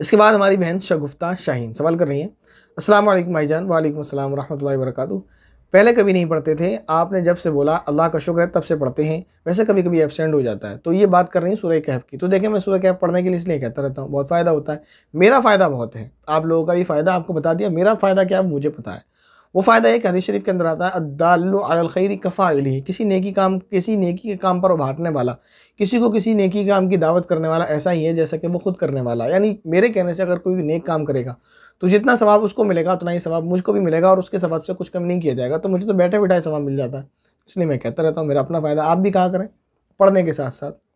इसके बाद हमारी बहन शगुफ्ता शाहीन सवाल कर रही हैं अस्सलाम वालेकुम जान वालेकुम अस्सलाम वरह वबरकातु पहले कभी नहीं पढ़ते थे आपने जब से बोला अल्लाह का शुक्र है तब से पढ़ते हैं वैसे कभी कभी एबसेंट हो जाता है तो ये बात कर रही हैं सूर्य कैफ की तो देखें मैं सूर्य कैफ पढ़ने के लिए इसलिए कहता रहता हूँ बहुत फ़ायदा होता है मेरा फ़ायदा बहुत है आप लोगों का भी फ़ायदा आपको बता दिया मेरा फ़ायदा क्या मुझे पता है वो फ़ायदा एक हदीस शरीफ के अंदर आता है कफा अलखैर किसी नेकी काम किसी नेकी के काम पर उभारने वाला किसी को किसी नेकी काम की दावत करने वाला ऐसा ही है जैसा कि वो खुद करने वाला यानी मेरे कहने से अगर कोई नेक काम करेगा तो जितना सवाब उसको मिलेगा उतना ही सवाब मुझको भी मिलेगा और उसके सवाब से कुछ कम नहीं किया जाएगा तो मुझे तो बैठे बैठा सवाब मिल जाता है इसलिए मैं कहता रहता हूँ मेरा अपना फ़ायदा आप भी कहा करें पढ़ने के साथ साथ